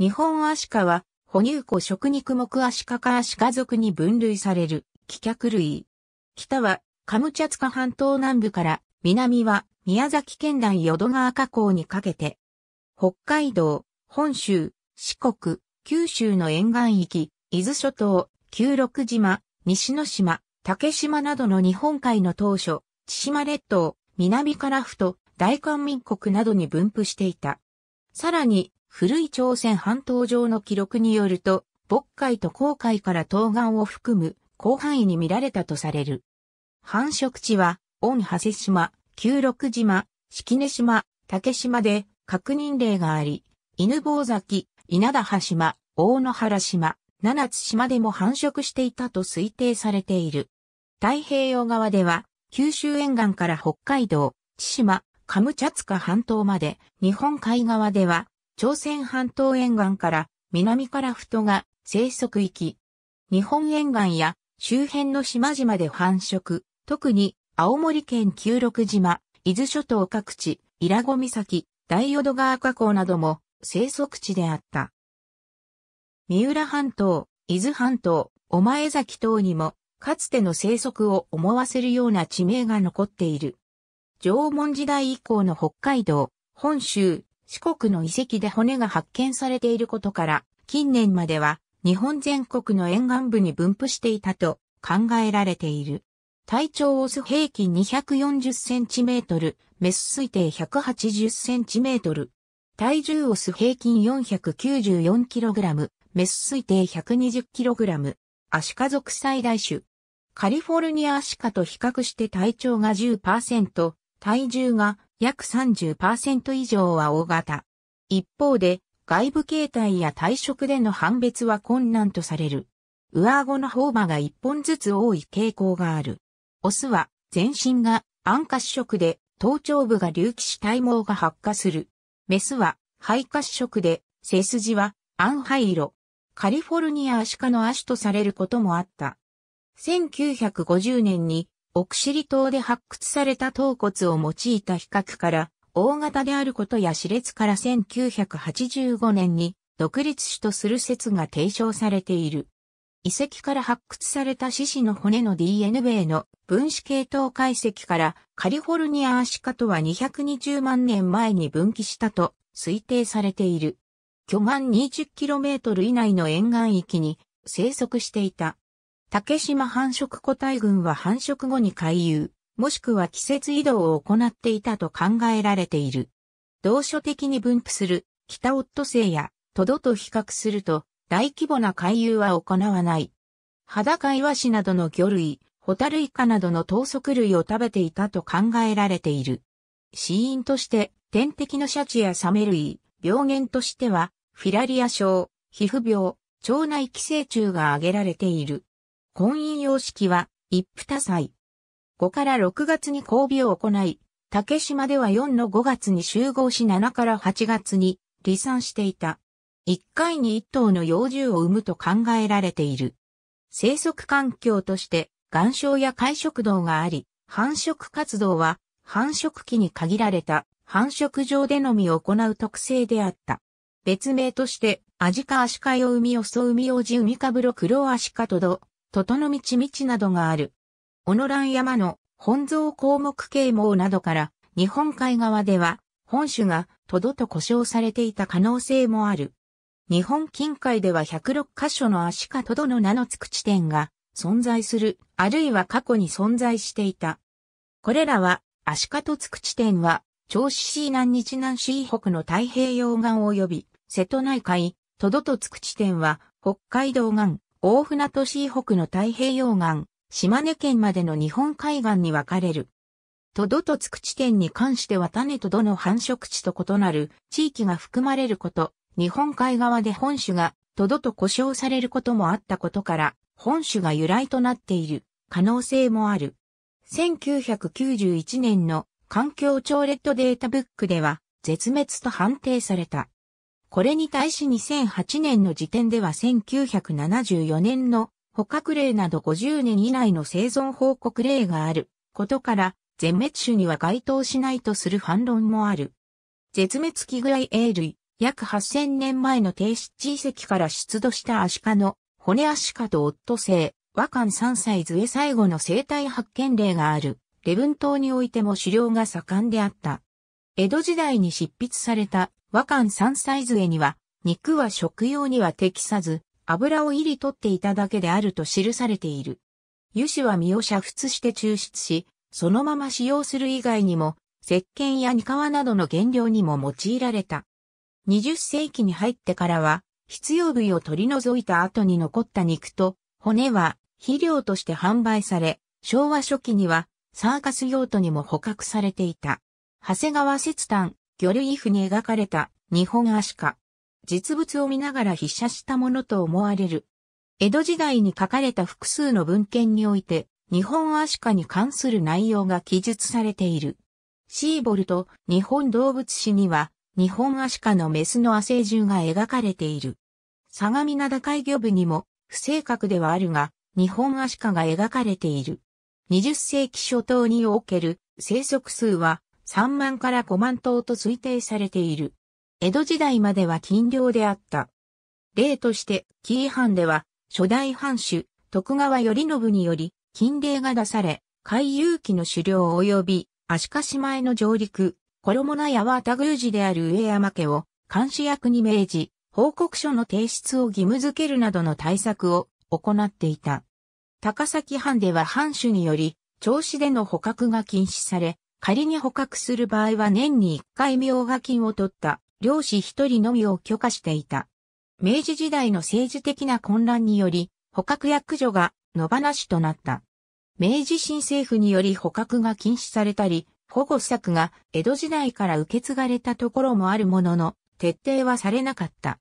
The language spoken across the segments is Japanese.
日本アシカは、哺乳湖食肉目アシカらアシカ族に分類される、帰却類。北は、カムチャツカ半島南部から、南は、宮崎県内淀川河口にかけて、北海道、本州、四国、九州の沿岸域、伊豆諸島、九六島、西之島、竹島などの日本海の当初、千島列島、南フト、大韓民国などに分布していた。さらに、古い朝鮮半島上の記録によると、渤海と黄海から東岸を含む広範囲に見られたとされる。繁殖地は、恩長瀬島、九六島、式根島、竹島で確認例があり、犬坊崎、稲田葉島、大野原島、七つ島でも繁殖していたと推定されている。太平洋側では、九州沿岸から北海道、千島、カムチャツカ半島まで、日本海側では、朝鮮半島沿岸から南からトが生息域。日本沿岸や周辺の島々で繁殖、特に青森県九六島、伊豆諸島各地、伊良湖岬、大淀川河口なども生息地であった。三浦半島、伊豆半島、お前崎等にも、かつての生息を思わせるような地名が残っている。縄文時代以降の北海道、本州、四国の遺跡で骨が発見されていることから、近年までは日本全国の沿岸部に分布していたと考えられている。体長オス平均 240cm、メス推定 180cm。体重オス平均 494kg、メス推定 120kg。アシカ属最大種。カリフォルニアアシカと比較して体長が10%、体重が約30%以上は大型。一方で、外部形態や体色での判別は困難とされる。上顎の方馬が一本ずつ多い傾向がある。オスは、全身が暗褐色で、頭頂部が隆起し体毛が発火する。メスは、肺褐色で、背筋は暗灰色。カリフォルニアアシカの足とされることもあった。1950年に奥尻島で発掘された頭骨を用いた比較から、大型であることや熾烈から1985年に独立種とする説が提唱されている。遺跡から発掘された獅子の骨の DNA の分子系統解析からカリフォルニアアシカとは220万年前に分岐したと推定されている。巨岩 20km 以内の沿岸域に生息していた。竹島繁殖個体群は繁殖後に回遊、もしくは季節移動を行っていたと考えられている。同所的に分布する北オットセイやトドと比較すると大規模な回遊は行わない。裸イワシなどの魚類、ホタルイカなどの等足類を食べていたと考えられている。死因として天敵のシャチやサメ類、病原としてはフィラリア症、皮膚病、腸内寄生虫が挙げられている。婚姻様式は一夫多妻。5から6月に交尾を行い、竹島では4の5月に集合し7から8月に離散していた。1回に1頭の幼獣を産むと考えられている。生息環境として岩礁や海食道があり、繁殖活動は繁殖期に限られた繁殖場でのみ行う特性であった。別名として、アジカアシカヨウミオソウミオジウミカブロクロアシカトド、ととの道道などがある。小野蘭山の本蔵項目啓蒙などから、日本海側では、本種がとどと呼称されていた可能性もある。日本近海では106箇所のアシカトドの名の付く地点が存在する、あるいは過去に存在していた。これらは、アシカと付く地点は、銚子市南日南市北の太平洋岸及び、瀬戸内海、トドと付く地点は、北海道岸、大船渡市北の太平洋岸、島根県までの日本海岸に分かれる。都どとつく地点に関しては種とどの繁殖地と異なる地域が含まれること、日本海側で本種が都どと呼称されることもあったことから、本種が由来となっている可能性もある。1991年の環境庁レッドデータブックでは絶滅と判定された。これに対し2008年の時点では1974年の捕獲例など50年以内の生存報告例があることから、全滅種には該当しないとする反論もある。絶滅危惧愛 A 類、約8000年前の低湿地遺跡から出土したアシカの骨アシカとオットセイ、和漢3歳図へ最後の生態発見例がある、レブン島においても狩猟が盛んであった。江戸時代に執筆された和漢三歳杖には、肉は食用には適さず、油を入り取っていただけであると記されている。油脂は身を煮沸して抽出し、そのまま使用する以外にも、石鹸や煮皮などの原料にも用いられた。20世紀に入ってからは、必要部位を取り除いた後に残った肉と骨は肥料として販売され、昭和初期にはサーカス用途にも捕獲されていた。長谷川節丹、魚類譜に描かれた日本アシカ。実物を見ながら筆写したものと思われる。江戸時代に書かれた複数の文献において、日本アシカに関する内容が記述されている。シーボルト、日本動物史には、日本アシカのメスの亜生獣が描かれている。相模灘海魚部にも、不正確ではあるが、日本アシカが描かれている。20世紀初頭における生息数は3万から5万頭と推定されている。江戸時代までは禁漁であった。例として、紀伊藩では、初代藩主、徳川頼信により、禁令が出され、海遊記の狩猟及び、足利への上陸、衣名や田宮司である上山家を、監視役に命じ、報告書の提出を義務づけるなどの対策を行っていた。高崎藩では藩主により、調子での捕獲が禁止され、仮に捕獲する場合は年に1回明賀金を取った漁師一人のみを許可していた。明治時代の政治的な混乱により、捕獲役所が野放しとなった。明治新政府により捕獲が禁止されたり、保護策が江戸時代から受け継がれたところもあるものの、徹底はされなかった。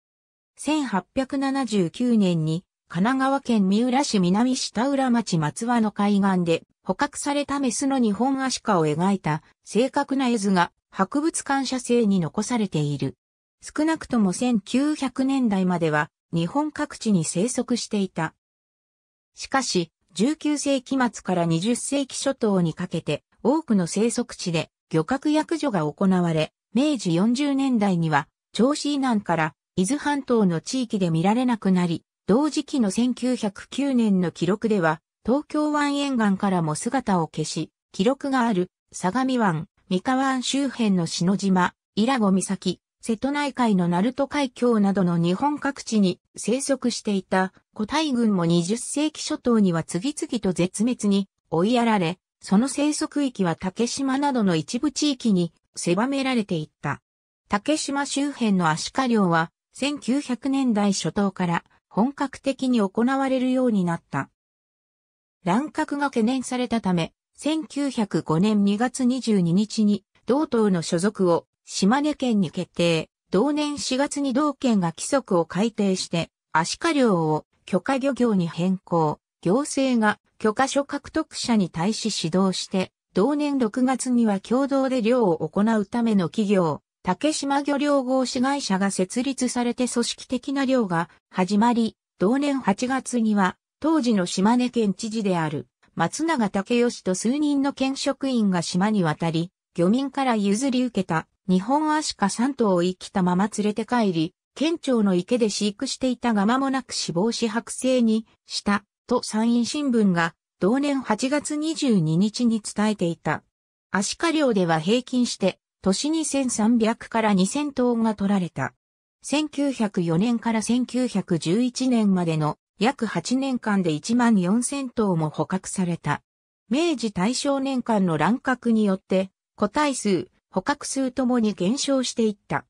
1879年に神奈川県三浦市南下浦町松和の海岸で捕獲されたメスの日本アシカを描いた正確な絵図が博物館社製に残されている。少なくとも1900年代までは日本各地に生息していた。しかし、19世紀末から20世紀初頭にかけて多くの生息地で漁獲薬除が行われ、明治40年代には、銚子以南から伊豆半島の地域で見られなくなり、同時期の1909年の記録では、東京湾沿岸からも姿を消し、記録がある相模湾、三河湾周辺の篠島、伊良湖岬、瀬戸内海の鳴門海峡などの日本各地に生息していた古代群も20世紀初頭には次々と絶滅に追いやられ、その生息域は竹島などの一部地域に狭められていった。竹島周辺のアシカ漁は1900年代初頭から本格的に行われるようになった。乱獲が懸念されたため、1905年2月22日に同党の所属を島根県に決定。同年4月に同県が規則を改定して、アシカ漁を許可漁業に変更。行政が許可書獲得者に対し指導して、同年6月には共同で漁を行うための企業、竹島漁業合資会社が設立されて組織的な漁が始まり、同年8月には当時の島根県知事である松永武義と数人の県職員が島に渡り、漁民から譲り受けた日本アシカ3頭を生きたまま連れて帰り、県庁の池で飼育していたが間もなく死亡し白生にした、と山陰新聞が同年8月22日に伝えていた。アシカ漁では平均して、年2 3 0 0から2000頭が取られた。1904年から1911年までの約8年間で1万4000頭も捕獲された。明治大正年間の乱獲によって、個体数、捕獲数ともに減少していった。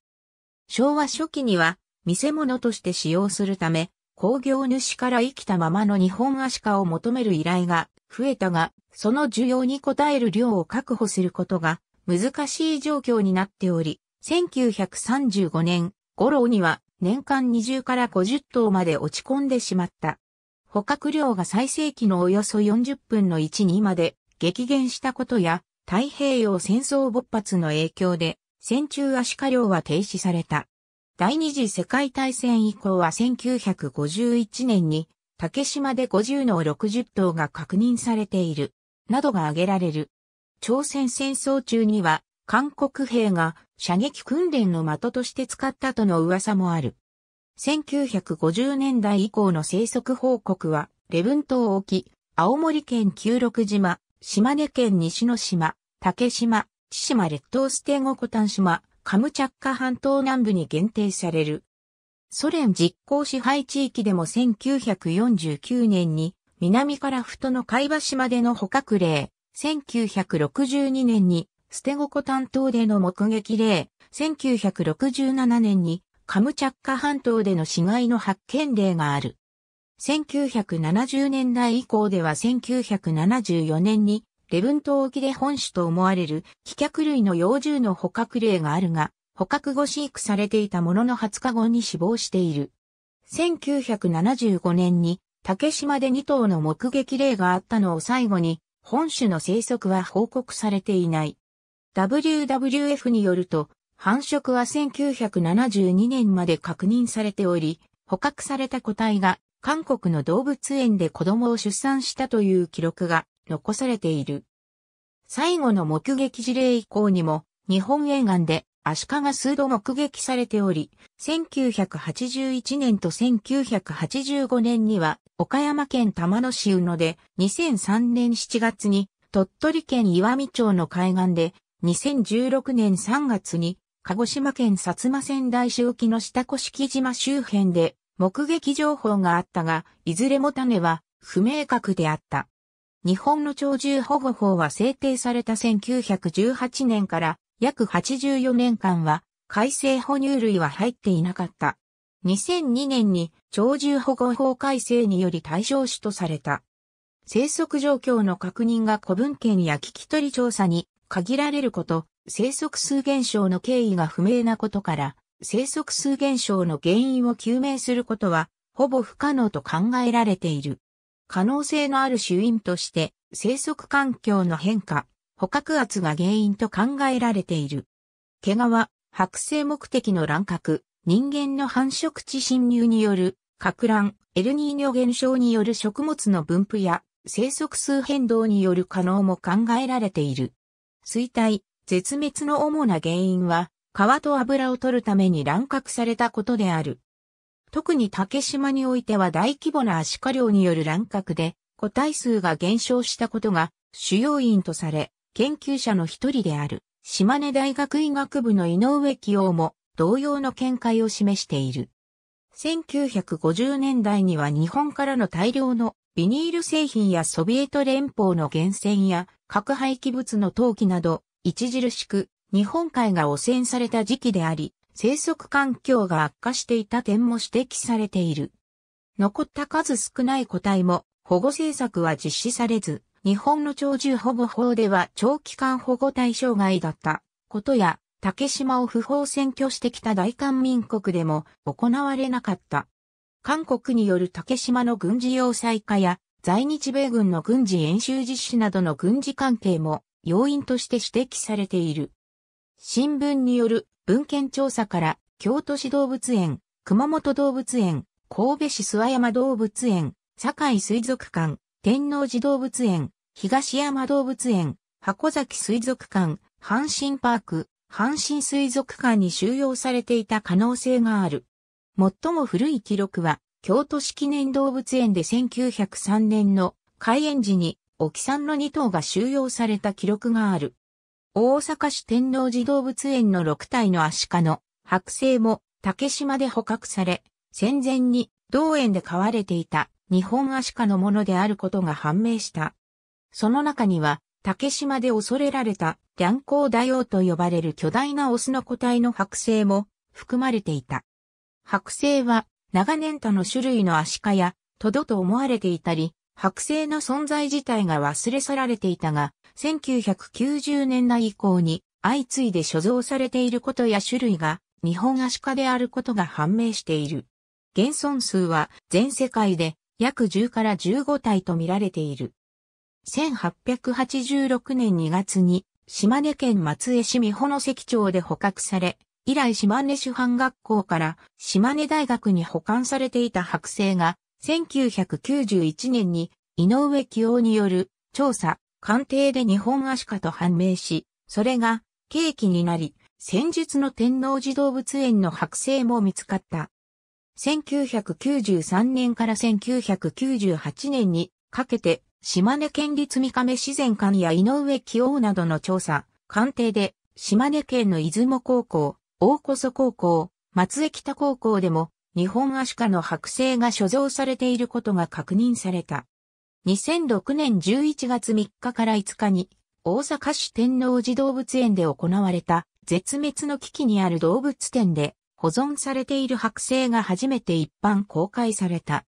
昭和初期には、見せ物として使用するため、工業主から生きたままの日本アシカを求める依頼が増えたが、その需要に応える量を確保することが難しい状況になっており、1935年頃には年間20から50頭まで落ち込んでしまった。捕獲量が最盛期のおよそ40分の1にまで激減したことや、太平洋戦争勃発の影響で、戦中アシカ漁は停止された。第二次世界大戦以降は1951年に、竹島で50の60頭が確認されている、などが挙げられる。朝鮮戦争中には、韓国兵が射撃訓練の的として使ったとの噂もある。1950年代以降の生息報告は、礼文島沖、青森県九六島、島根県西之島、竹島、千島列島ステゴコタン島、カムチャッカ半島南部に限定される。ソ連実効支配地域でも1949年に南からふとの海馬島での捕獲例、1962年に捨て子担当での目撃例、1967年にカムチャッカ半島での死骸の発見例がある。1970年代以降では1974年にレブン島沖で本種と思われる飛脚類の幼獣の捕獲例があるが、捕獲後飼育されていたものの20日後に死亡している。1975年に竹島で2頭の目撃例があったのを最後に、本種の生息は報告されていない。WWF によると、繁殖は1972年まで確認されており、捕獲された個体が韓国の動物園で子供を出産したという記録が残されている。最後の目撃事例以降にも日本沿岸でアシカが数度目撃されており、1981年と1985年には岡山県玉野市宇野で2003年7月に鳥取県岩美町の海岸で2016年3月に、鹿児島県薩摩川内市沖の下甑島周辺で目撃情報があったが、いずれも種は不明確であった。日本の鳥獣保護法は制定された1918年から約84年間は改正哺乳類は入っていなかった。2002年に鳥獣保護法改正により対象種とされた。生息状況の確認が古文献や聞き取り調査に限られること、生息数減少の経緯が不明なことから、生息数減少の原因を究明することは、ほぼ不可能と考えられている。可能性のある主因として、生息環境の変化、捕獲圧が原因と考えられている。毛皮、剥製目的の乱獲、人間の繁殖地侵入による、拡乱、エルニーニョ現象による食物の分布や、生息数変動による可能も考えられている。衰退、絶滅の主な原因は、皮と油を取るために乱獲されたことである。特に竹島においては大規模なアシカ漁による乱獲で、個体数が減少したことが主要因とされ、研究者の一人である、島根大学医学部の井上清夫も同様の見解を示している。1950年代には日本からの大量のビニール製品やソビエト連邦の源泉や核廃棄物の投棄など、著しく日本海が汚染された時期であり、生息環境が悪化していた点も指摘されている。残った数少ない個体も保護政策は実施されず、日本の鳥獣保護法では長期間保護対象外だったことや、竹島を不法占拠してきた大韓民国でも行われなかった。韓国による竹島の軍事要塞化や在日米軍の軍事演習実施などの軍事関係も要因として指摘されている。新聞による文献調査から京都市動物園、熊本動物園、神戸市諏訪山動物園、堺水族館、天王寺動物園、東山動物園、箱崎水族館、阪神パーク、阪神水族館に収容されていた可能性がある。最も古い記録は、京都市記念動物園で1903年の開園時に、沖さんの2頭が収容された記録がある。大阪市天王寺動物園の6体のアシカの剥製も竹島で捕獲され、戦前に同園で飼われていた日本アシカのものであることが判明した。その中には、竹島で恐れられた、乱光大王と呼ばれる巨大なオスの個体の剥製も含まれていた。剥製は長年他の種類のアシカや、トドと思われていたり、剥製の存在自体が忘れ去られていたが、1990年代以降に相次いで所蔵されていることや種類が日本アシカであることが判明している。現存数は全世界で約10から15体と見られている。1886年2月に島根県松江市美穂の関町で捕獲され、以来島根主犯学校から島根大学に保管されていた剥製が、1991年に井上清夫による調査、鑑定で日本アシカと判明し、それが契機になり、先日の天王寺動物園の剥製も見つかった。1993年から1998年にかけて、島根県立三亀自然館や井上清などの調査、鑑定で、島根県の出雲高校、大こそ高校、松江北高校でも、日本アシカの剥製が所蔵されていることが確認された。2006年11月3日から5日に、大阪市天王寺動物園で行われた、絶滅の危機にある動物展で、保存されている剥製が初めて一般公開された。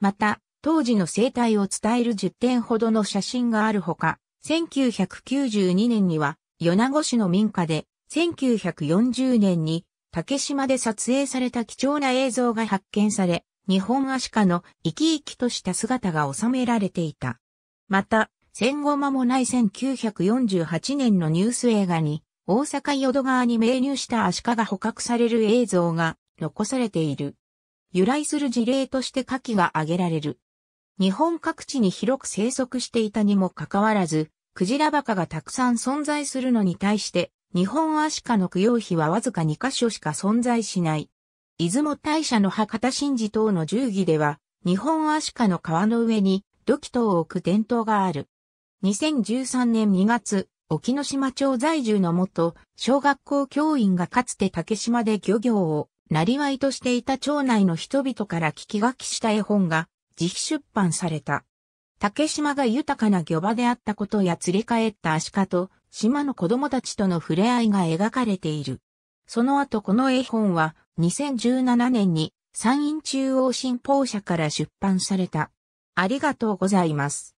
また、当時の生態を伝える10点ほどの写真があるほか、1992年には、米子市の民家で、1940年に竹島で撮影された貴重な映像が発見され、日本アシカの生き生きとした姿が収められていた。また、戦後間もない1948年のニュース映画に、大阪淀川に命入したアシカが捕獲される映像が残されている。由来する事例として下記が挙げられる。日本各地に広く生息していたにもかかわらず、クジラバカがたくさん存在するのに対して、日本アシカの供養碑はわずか2カ所しか存在しない。出雲大社の博多神事等の十儀では、日本アシカの川の上に土器等を置く伝統がある。2013年2月、沖ノ島町在住の元小学校教員がかつて竹島で漁業をなりわいとしていた町内の人々から聞き書きした絵本が自費出版された。竹島が豊かな漁場であったことや連れ帰ったアシカと島の子供たちとの触れ合いが描かれている。その後この絵本は2017年に山陰中央新報社から出版された。ありがとうございます。